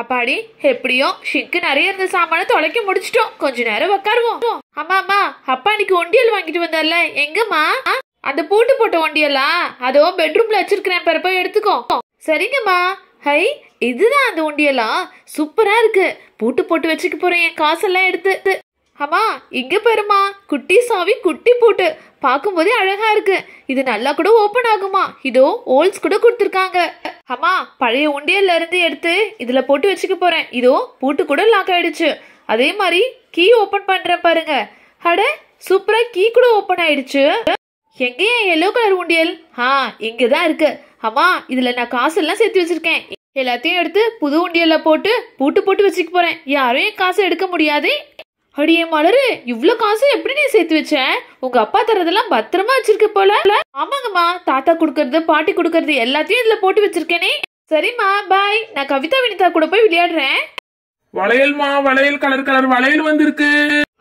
அப்பாடி எப்படியோ ஷிக்கு நிறைய இருந்த சாமான தொலைக்க முடிச்சிட்டோம் கொஞ்ச நேரம் உக்காருவோம் அம்மா அப்பா நீக்கு ஒண்டியல் வாங்கிட்டு வந்தார்ல எங்கம்மா அந்த பூட்டு போட்ட ஒண்டியலா அதோ பெட்ரூம்ல வச்சிருக்கிறேன் பிறப்ப எடுத்துக்கோ சரிங்கம்மா ஹை இதுதான் அந்த ஒண்டியலா சூப்பரா இருக்கு பூட்டு போட்டு வச்சுக்க போறேன் என் காசெல்லாம் எடுத்து அம்மா இங்க பாருமா குட்டி சாவி குட்டி பூட்டு பார்க்கும்போதே அழகா இருக்கு இது நல்லா கூட ஓபன் ஆகுமா இதோ ஹோல்ஸ் கூட கொடுத்துருக்காங்க அம்மா பழைய உண்டியல்ல இருந்து எடுத்து இதுல போட்டு வச்சுக்க போறேன் இதோ பூட்டு கூட லாக் ஆயிடுச்சு அதே மாதிரி கீ ஓபன் பண்றேன் பாருங்க அட சூப்பரா கீ கூட ஓபன் ஆயிடுச்சு எங்கேயே எல்லோ கலர் உண்டியல் ஆ இங்கதான் தான் இருக்கு அம்மா இதுல நான் காசு எல்லாம் சேர்த்து வச்சிருக்கேன் எல்லாத்தையும் எடுத்து புது உண்டியல்ல போட்டு பூட்டு போட்டு வச்சுக்க போறேன் யாரும் காசு எடுக்க முடியாது அடியே மலரு இவ்வளோ காசு எப்படி நீ சேர்த்து வச்ச உங்க அப்பா தரதெல்லாம் பத்திரமா வச்சிருக்க போல ஆமாங்கம்மா தாத்தா கொடுக்கறது பாட்டி கொடுக்கறது எல்லாத்தையும் இதுல போட்டு வச்சிருக்கேனே சரிம்மா பாய் நான் கவிதா வினிதா கூட போய் விளையாடுறேன் வளையல்மா வளையல் கலர் கலர் வளையல் வந்திருக்கு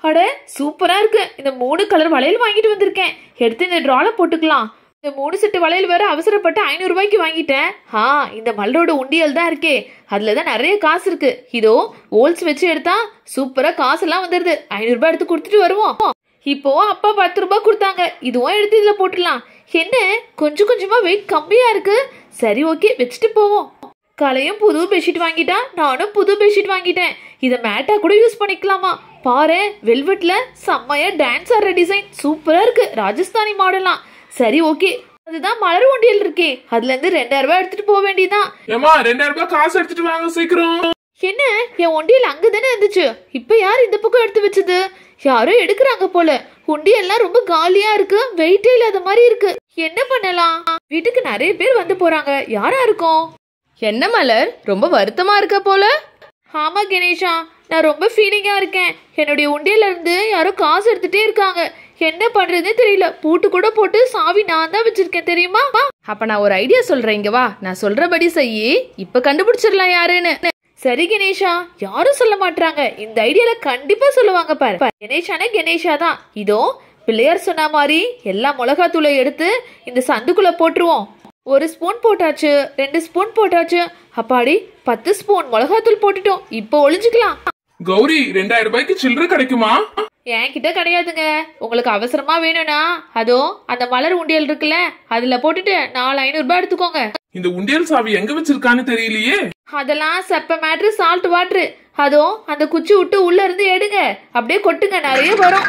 அட சூப்பரா இருக்கு இந்த மூணு கலர் வளையல் வாங்கிட்டு வந்திருக்கேன் எடுத்து இந்த டிரால போட்டுக்கலாம் இந்த மூணு செட்டு வளையல் வேற அவசரப்பட்டு ஐநூறுரூவாய்க்கு வாங்கிட்டேன் ஆ இந்த மலரோட உண்டியல் தான் இருக்கே அதில் தான் நிறைய காசு இருக்கு இதோ ஓல்ஸ் வச்சு எடுத்தா சூப்பராக காசெல்லாம் வந்துடுது ஐநூறுரூபா எடுத்து கொடுத்துட்டு வருவோம் இப்போ அப்பா பத்து ரூபாய் கொடுத்தாங்க இதுவும் எடுத்து இதில் போட்டுடலாம் என்ன கொஞ்சம் கொஞ்சமாக வெயிட் கம்மியாக இருக்கு சரி ஓகே வச்சுட்டு போவோம் கலையும் புது பெட்ஷீட் வாங்கிட்டா நானும் புது பெட்ஷீட் வாங்கிட்டேன் இதை மேட்டா கூட யூஸ் பண்ணிக்கலாமா பாரு வெல்வெட்டில் செம்மையாக டான்ஸ் ஆடுற டிசைன் சூப்பராக இருக்கு ராஜஸ்தானி மாடலாம் சரி ஓகே அதுதான் மலர் ஒண்டியல் இருக்கே அதுல இருந்து ரெண்டாயிரம் ரூபாய் எடுத்துட்டு போக வேண்டியதான் ஏமா ரெண்டாயிரம் ரூபாய் காசு எடுத்துட்டு வாங்க சீக்கிரம் என்ன என் ஒண்டியல் அங்கதானே இருந்துச்சு இப்ப யார் இந்த பக்கம் எடுத்து வச்சது யாரோ எடுக்கிறாங்க போல உண்டியெல்லாம் ரொம்ப காலியா இருக்கு வெயிட்டே இல்லாத மாதிரி இருக்கு என்ன பண்ணலாம் வீட்டுக்கு நிறைய பேர் வந்து போறாங்க யாரா இருக்கும் என்ன மலர் ரொம்ப வருத்தமா இருக்க போல ஆமா கணேஷா நான் ரொம்ப ஃபீலிங்கா இருக்கேன் என்னுடைய உண்டியல இருந்து யாரோ காசு எடுத்துட்டே இருக்காங்க என்ன பண்றதுன்னு தெரியல பூட்டு கூட போட்டு சாவி நான் தான் வச்சிருக்கேன் தெரியுமா அப்ப நான் ஒரு ஐடியா சொல்றேன் இங்க வா நான் சொல்றபடி செய்யி இப்ப கண்டுபிடிச்சிடலாம் யாருன்னு சரி கணேஷா யாரும் சொல்ல மாட்டாங்க இந்த ஐடியால கண்டிப்பா சொல்லுவாங்க பாரு கணேஷானே கணேஷா தான் இதோ பிள்ளையார் சொன்ன மாதிரி எல்லா தூளை எடுத்து இந்த சந்துக்குள்ள போட்டுருவோம் ஒரு ஸ்பூன் போட்டாச்சு ரெண்டு ஸ்பூன் போட்டாச்சு அப்பாடி பத்து ஸ்பூன் மிளகாத்தூள் போட்டுட்டோம் இப்போ ஒளிஞ்சுக்கலாம் கௌரி ரெண்டாயிரம் ரூபாய்க்கு சில்லறை கிடைக்குமா என்கிட்ட கிடையாதுங்க உங்களுக்கு அவசரமா வேணும்னா அதோ அந்த மலர் உண்டியல் இருக்குல்ல அதுல போட்டுட்டு நாலு ஐநூறு ரூபாய் எடுத்துக்கோங்க இந்த உண்டியல் சாவி எங்க வச்சிருக்கான்னு தெரியலையே அதெல்லாம் செப்ப மேட்ரு சால்ட் வாட்ரு அதோ அந்த குச்சி விட்டு உள்ள இருந்து எடுங்க அப்படியே கொட்டுங்க நிறைய வரும்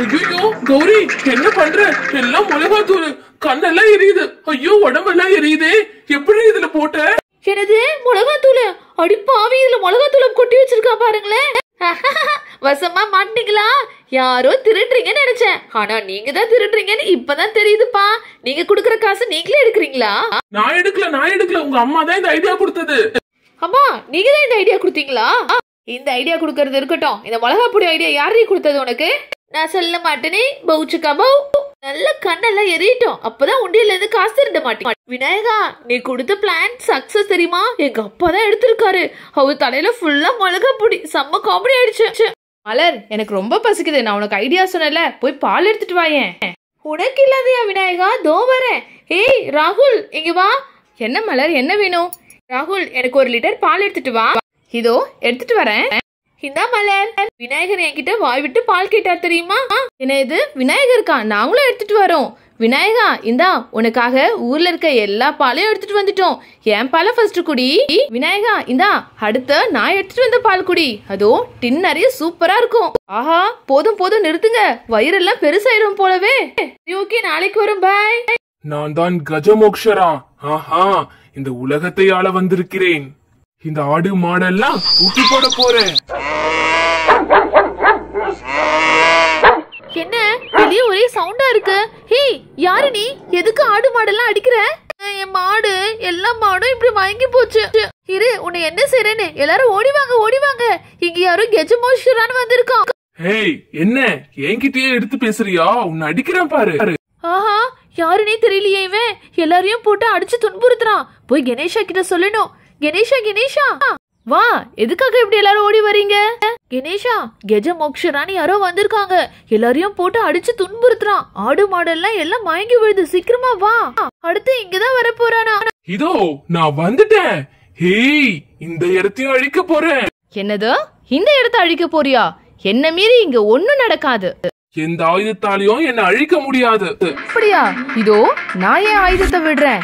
ஐயோ கௌரி என்ன பண்ற எல்லாம் மிளகா தூள் கண்ணெல்லாம் எரியுது ஐயோ உடம்பெல்லாம் எரியுது எப்படி இதுல போட்ட எனது மிளகா தூள் அடி இதுல மிளகாத்தூளம் கொட்டி வச்சிருக்கா பாருங்களேன் வசமா மாட்டீங்களா யாரோ திருடுறீங்கன்னு நினைச்சேன் ஆனா நீங்க தான் திருடுறீங்கன்னு இப்பதான் தெரியுதுப்பா நீங்க குடுக்கற காசு நீங்களே எடுக்கிறீங்களா நான் எடுக்கல நான் எடுக்கல உங்க அம்மா தான் இந்த ஐடியா கொடுத்தது அம்மா நீங்க தான் இந்த ஐடியா கொடுத்தீங்களா இந்த ஐடியா குடுக்கறது இருக்கட்டும் இந்த மிளகா பொடி ஐடியா யாரையும் கொடுத்தது உனக்கு நான் சொல்ல மாட்டேனே பவுச்சுக்கா பவு நல்ல கண்ணெல்லாம் எரியட்டும் அப்பதான் உண்டியல இருந்து காசு திருட மாட்டேன் விநாயகா நீ கொடுத்த பிளான் சக்சஸ் தெரியுமா எங்க அப்பா தான் எடுத்திருக்காரு அவர் தலையில ஃபுல்லா மிளகா புடி செம்ம காமெடி ஆயிடுச்சு மலர் எனக்கு ரொம்ப பசிக்குது நான் உனக்கு ஐடியா சொன்னல போய் பால் எடுத்துட்டு வாயேன் உனக்கு இல்லாதயா விநாயகா தோ வரேன் ஏய் ராகுல் இங்க வா என்ன மலர் என்ன வேணும் ராகுல் எனக்கு ஒரு லிட்டர் பால் எடுத்துட்டு வா இதோ எடுத்துட்டு வரேன் இந்தா மலர் விநாயகர் என்கிட்ட வாய் விட்டு பால் கேட்டார் தெரியுமா என்ன இது விநாயகருக்கா நாங்களும் எடுத்துட்டு வரோம் விநாயகா இந்தா உனக்காக ஊர்ல இருக்க எல்லா பாலையும் எடுத்துட்டு வந்துட்டோம் என் பாலை ஃபர்ஸ்ட் குடி விநாயகா இந்தா அடுத்த நான் எடுத்துட்டு வந்த பால் குடி அதோ டின் நிறைய சூப்பரா இருக்கும் ஆஹா போதும் போதும் நிறுத்துங்க வயிறெல்லாம் பெருசாயிரும் போலவே ஓகே நாளைக்கு வரும் பாய் நான் தான் கஜமோக்ஷரா ஆஹா இந்த உலகத்தை ஆள வந்திருக்கிறேன் இந்த ஆடு மாடெல்லாம் தூக்கி போட போறேன் என்ன வெளியே ஒரே சவுண்டா இருக்கு ஹே யாரு நீ எதுக்கு ஆடு மாடெல்லாம் அடிக்கிற என் மாடு எல்லா மாடும் இப்படி மயங்கி போச்சு இரு உன்னை என்ன செய்றேன்னு எல்லாரும் ஓடி வாங்க ஓடி வாங்க இங்க யாரும் கெஜமோஷரான்னு வந்திருக்கோம் ஹே என்ன என்கிட்டயே எடுத்து பேசுறியா உன்னை அடிக்கிறேன் பாரு ஆஹா யாருனே தெரியலையே இவன் எல்லாரையும் போட்டு அடிச்சு துன்புறுத்துறான் போய் கணேஷா கிட்ட சொல்லணும் கணேஷா கணேஷா வா எதுக்காக இப்படி எல்லாரும் ஓடி வரீங்க கணேஷா கெஜ மோக்ஷரானி யாரோ வந்திருக்காங்க எல்லாரையும் போட்டு அடிச்சு துன்புறுத்துறான் ஆடு மாடெல்லாம் எல்லாம் மயங்கி விழுது சீக்கிரமா வா அடுத்து இங்கதான் வர போறானா இதோ நான் வந்துட்டேன் ஹேய் இந்த இடத்தையும் அழிக்க போறேன் என்னது இந்த இடத்தை அழிக்க போறியா என்ன மீறி இங்க ஒண்ணும் நடக்காது எந்த ஆயுதத்தாலையும் என்ன அழிக்க முடியாது அப்படியா இதோ நான் என் ஆயுதத்தை விடுறேன்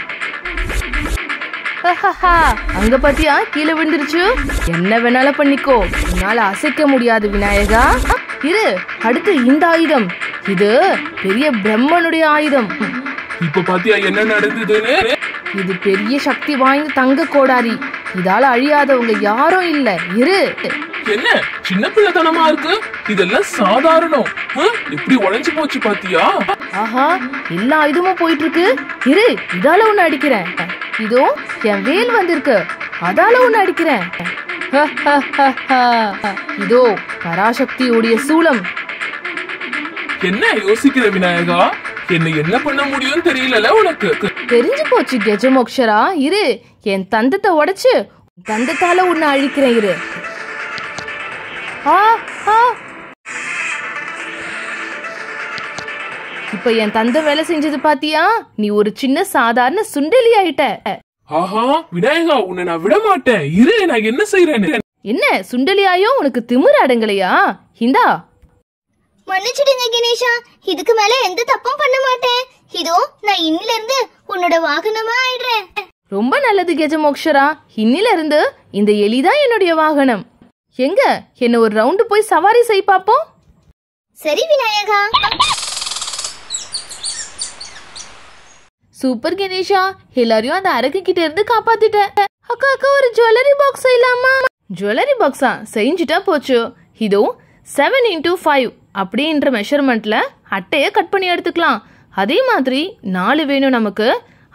அங்க பாத்தியா கீழே விழுந்துருச்சு என்ன வேணாலும் பண்ணிக்கோ உன்னால அசைக்க முடியாது விநாயகா இரு அடுத்து இந்த ஆயுதம் இது பெரிய பிரம்மனுடைய ஆயுதம் இப்ப பாத்தியா என்ன நடந்ததுன்னு இது பெரிய சக்தி வாய்ந்த தங்க கோடாரி இதால அழியாதவங்க யாரும் இல்ல இரு என்ன சின்ன பிள்ளை பிள்ளைத்தனமா இருக்கு இதெல்லாம் சாதாரணம் எப்படி உழைஞ்சு போச்சு பாத்தியா ஆஹா எல்லா இதுவும் போயிட்டு இருக்கு இரு இதால ஒண்ணு அடிக்கிறேன் இதோ என் வேல் வந்திருக்கு அதால ஒண்ணு அடிக்கிறேன் இதோ பராசக்தியுடைய சூளம் என்ன யோசிக்கிற விநாயகா என்ன என்ன பண்ண முடியும் தெரியல உனக்கு தெரிஞ்சு போச்சு கெஜமோக்ஷரா இரு என் தந்தத்தை உடைச்சு தந்தத்தால உன்னை அழிக்கிறேன் இரு ஆ இப்ப என் தந்தை வேலை செஞ்சது பாத்தியா நீ ஒரு சின்ன சாதாரண சுண்டலி ஆயிட்ட ஆஹா விநாயகா உன்னை நான் விட மாட்டேன் இரு நான் என்ன செய்யறேன் என்ன சுண்டலியாயோ உனக்கு திமிர் அடங்கலையா ஹிந்தா மன்னிச்சிடுங்க கணேஷா இதுக்கு மேல எந்த தப்பும் பண்ண மாட்டேன் இதோ நான் இன்னில இருந்து உன்னோட வாகனமா ஆயிடுறேன் ரொம்ப நல்லது கெஜமோக்ஷரா இன்னில இருந்து இந்த எலிதான் என்னுடைய வாகனம் எங்க என்ன ஒரு ரவுண்டு போய் சவாரி செய் பாப்போம் சரி விநாயகா சூப்பர் கணேஷா எல்லாரையும் அந்த அரக்கு கிட்ட இருந்து காப்பாத்திட்ட அக்கா அக்கா ஒரு ஜுவல்லரி பாக்ஸ் இல்லாமா ஜுவல்லரி பாக்ஸா செஞ்சுட்டா போச்சு இதோ செவன் இன்டூ ஃபைவ் அப்படின்ற மெஷர்மெண்ட்ல அட்டையை கட் பண்ணி எடுத்துக்கலாம் அதே மாதிரி நாலு வேணும் நமக்கு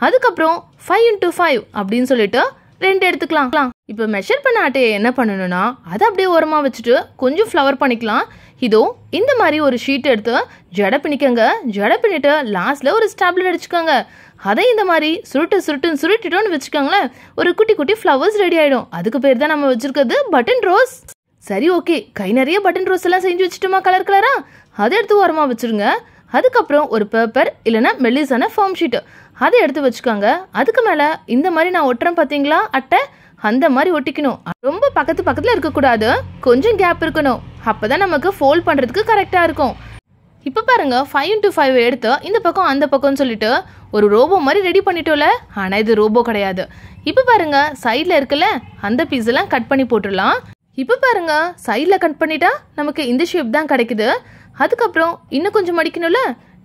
அதுக்கப்புறம் ஃபைவ் இன்டூ ஃபைவ் அப்படின்னு சொல்லிட்டு ரெண்டு எடுத்துக்கலாம் இப்போ மெஷர் பண்ண அட்டையை என்ன பண்ணணும்னா அதை அப்படியே ஓரமாக வச்சுட்டு கொஞ்சம் ஃப்ளவர் பண்ணிக்கலாம் இதோ இந்த மாதிரி ஒரு ஷீட் எடுத்து ஜட பிணிக்கங்க ஜட பண்ணிட்டு லாஸ்ட்டில் ஒரு ஸ்டாப்லர் அடிச்சுக்கோங்க அதை இந்த மாதிரி சுருட்டு சுருட்டுன்னு சுருட்டிட்டோன்னு வச்சுக்கோங்களேன் ஒரு குட்டி குட்டி ஃப்ளவர்ஸ் ரெடி ஆகிடும் அதுக்கு பேர் தான் நம்ம வச்சுருக்கிறது பட்டன் ரோஸ் சரி ஓகே கை நிறைய பட்டன் ரோஸ் எல்லாம் செஞ்சு வச்சுட்டோமா கலர் கலராக அதை எடுத்து ஓரமாக வச்சுருங்க அதுக்கப்புறம் ஒரு பேப்பர் இல்லைனா மெல்லிசான ஃபார்ம் ஷீட்டு அதை எடுத்து வச்சுக்கோங்க அதுக்கு மேலே இந்த மாதிரி நான் ஒட்டுறேன் பார்த்தீங்களா அட்டை அந்த மாதிரி ஒட்டிக்கணும் ரொம்ப பக்கத்து பக்கத்தில் இருக்கக்கூடாது கொஞ்சம் கேப் இருக்கணும் அப்போ தான் நமக்கு ஃபோல்ட் பண்ணுறதுக்கு கரெக்டாக இருக்கும் இப்போ பாருங்க ஃபைவ் இன்டூ ஃபைவ் எடுத்து இந்த பக்கம் அந்த பக்கம்னு சொல்லிட்டு ஒரு ரோபோ மாதிரி ரெடி பண்ணிட்டோம்ல ஆனால் இது ரோபோ கிடையாது இப்போ பாருங்க சைடில் இருக்குல்ல அந்த பீஸெல்லாம் கட் பண்ணி போட்டுடலாம் இப்போ பாருங்கள் சைடில் கட் பண்ணிட்டா நமக்கு இந்த ஷேப் தான் கிடைக்குது அதுக்கப்புறம் இன்னும் கொஞ்சம் மடிக்கணும்ல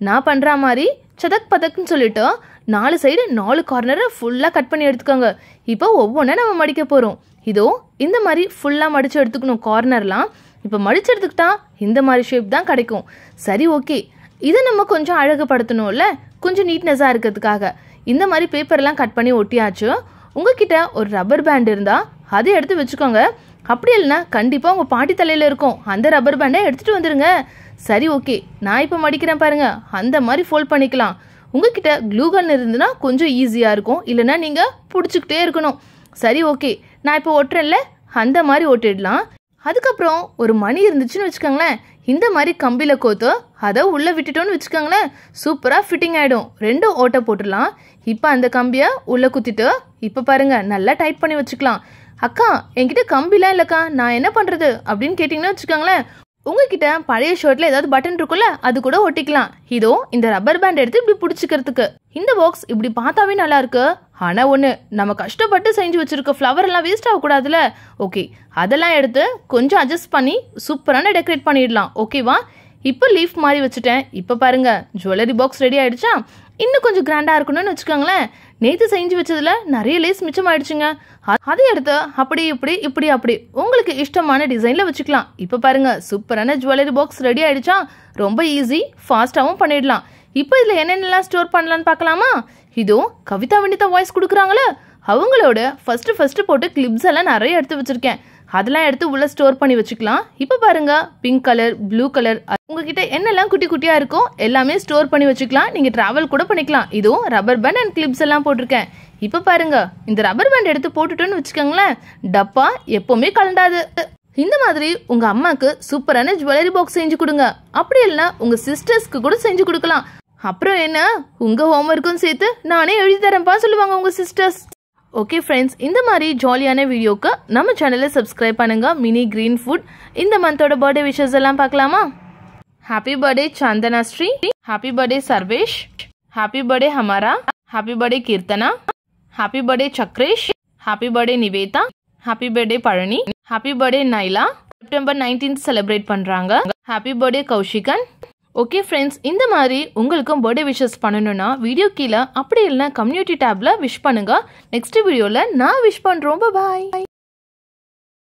நான் பண்ணுற மாதிரி சதக் பதக்னு சொல்லிட்டு நாலு சைடு நாலு கார்னரை ஃபுல்லாக கட் பண்ணி எடுத்துக்கோங்க இப்போ ஒவ்வொன்றா நம்ம மடிக்க போகிறோம் இதோ இந்த மாதிரி ஃபுல்லாக மடித்து எடுத்துக்கணும் கார்னர்லாம் இப்போ மடிச்சு எடுத்துக்கிட்டா இந்த மாதிரி ஷேப் தான் கிடைக்கும் சரி ஓகே இதை நம்ம கொஞ்சம் அழகுபடுத்தணும்ல கொஞ்சம் நீட்னஸாக இருக்கிறதுக்காக இந்த மாதிரி பேப்பர்லாம் கட் பண்ணி ஒட்டியாச்சு உங்ககிட்ட ஒரு ரப்பர் பேண்ட் இருந்தால் அதை எடுத்து வச்சுக்கோங்க அப்படி இல்லைன்னா கண்டிப்பாக உங்கள் பாட்டி தலையில் இருக்கும் அந்த ரப்பர் பேண்டை எடுத்துகிட்டு வந்துடுங்க சரி ஓகே நான் இப்போ மடிக்கிறேன் பாருங்கள் அந்த மாதிரி ஃபோல்ட் பண்ணிக்கலாம் உங்ககிட்ட க்ளூகன் இருந்துன்னா கொஞ்சம் ஈஸியாக இருக்கும் இல்லைன்னா நீங்கள் பிடிச்சிக்கிட்டே இருக்கணும் சரி ஓகே நான் இப்போ ஒட்டுறேன்ல அந்த மாதிரி ஒட்டிடலாம் அதுக்கப்புறம் ஒரு மணி இருந்துச்சுன்னு வச்சுக்கோங்களேன் இந்த மாதிரி கம்பியில் கோத்து அதை உள்ளே விட்டுட்டோன்னு வச்சுக்கோங்களேன் சூப்பராக ஃபிட்டிங் ஆகிடும் ரெண்டும் ஓட்டை போட்டுடலாம் இப்போ அந்த கம்பியை உள்ளே குத்திட்டு இப்போ பாருங்கள் நல்லா டைட் பண்ணி வச்சுக்கலாம் அக்கா என்கிட்ட கம்பிலாம் இல்லைக்கா நான் என்ன பண்ணுறது அப்படின்னு கேட்டிங்கன்னா வச்சுக்கோங்களேன் உங்ககிட்ட பழைய ஷர்ட்டில் ஏதாவது பட்டன் இருக்குல்ல அது கூட ஒட்டிக்கலாம் இதோ இந்த ரப்பர் பேண்ட் எடுத்து இப்படி பிடிச்சிக்கிறதுக்கு இந்த பாக்ஸ் இப்படி பார்த்தாவே நல்லா இருக்கு ஆனால் ஒன்று நம்ம கஷ்டப்பட்டு செஞ்சு வச்சுருக்க ஃப்ளவர்லாம் வேஸ்ட் ஆகக்கூடாதுல ஓகே அதெல்லாம் எடுத்து கொஞ்சம் அட்ஜஸ்ட் பண்ணி சூப்பரான டெக்கரேட் பண்ணிடலாம் ஓகேவா இப்போ லீஃப் மாதிரி வச்சுட்டேன் இப்போ பாருங்கள் ஜுவல்லரி பாக்ஸ் ரெடி ஆகிடுச்சா இன்னும் கொஞ்சம் கிராண்டாக இருக்கணும்னு வச்சுக்கோங்களேன் நேற்று செஞ்சு வச்சதில் நிறைய லேஸ் மிச்சம் ஆயிடுச்சுங்க அதை எடுத்து அப்படி இப்படி இப்படி அப்படி உங்களுக்கு இஷ்டமான டிசைனில் வச்சுக்கலாம் இப்போ பாருங்கள் சூப்பரான ஜுவல்லரி பாக்ஸ் ரெடி ஆகிடுச்சா ரொம்ப ஈஸி ஃபாஸ்ட்டாகவும் பண்ணிடலாம் இப்போ இதில் என்னென்னலாம் ஸ்டோர் பண்ணலான்னு பார்க்கலாமா இதோ கவிதா வனிதா வாய்ஸ் கொடுக்குறாங்களே அவங்களோட ஃபஸ்ட்டு ஃபஸ்ட்டு போட்டு கிளிப்ஸ் எல்லாம் நிறைய எடுத்து வச்சுருக்கேன் அதெல்லாம் எடுத்து உள்ளே ஸ்டோர் பண்ணி வச்சுக்கலாம் இப்போ பாருங்கள் பிங்க் கலர் ப்ளூ கலர் உங்ககிட்ட என்னெல்லாம் குட்டி குட்டியாக இருக்கோ எல்லாமே ஸ்டோர் பண்ணி வச்சுக்கலாம் நீங்கள் ட்ராவல் கூட பண்ணிக்கலாம் இதுவும் ரப்பர் பேண்ட் அண்ட் கிளிப்ஸ் எல்லாம் போட்டிருக்கேன் இப்போ பாருங்க இந்த ரப்பர் பேண்ட் எடுத்து போட்டுட்டோன்னு வச்சுக்கோங்களேன் டப்பா எப்போவுமே கலண்டாது இந்த மாதிரி உங்கள் அம்மாவுக்கு சூப்பரான ஜுவல்லரி பாக்ஸ் செஞ்சு கொடுங்க அப்படி இல்லைன்னா உங்கள் சிஸ்டர்ஸ்க்கு கூட செஞ்சு கொடுக்கலாம் அப்புறம் என்ன உங்கள் ஹோம்ஒர்க்கும் சேர்த்து நானே எழுதி தரேன்ப்பா சொல்லுவாங்க உங்கள் சிஸ்டர்ஸ் ஓகே ஃப்ரெண்ட்ஸ் இந்த மாதிரி ஜாலியான வீடியோக்கு நம்ம சேனலை சப்ஸ்கிரைப் பண்ணுங்க மினி கிரீன் ஃபுட் இந்த மந்தோட பர்த்டே விஷஸ் எல்லாம் பார்க்கலாமா happy birthday Santhanasri Sri happy birthday Sarvesh happy birthday ஹமாரா happy birthday Keerthana happy birthday Sakresh happy birthday Nivetha happy birthday Palani happy birthday Naila September nineteenth celebrate பண்ணுறாங்க happy birthday Kaushikan okay friends இந்த மாதிரி உங்களுக்கும் பர்த்டே விஷஸ் பண்ணணும்னா வீடியோ கீழே அப்படி இல்லைன்னா கம்யூனிட்டி டேப்பில் விஷ் பண்ணுங்கள் நெக்ஸ்ட் வீடியோவில் நான் விஷ் பண்ணுறோம் பாய்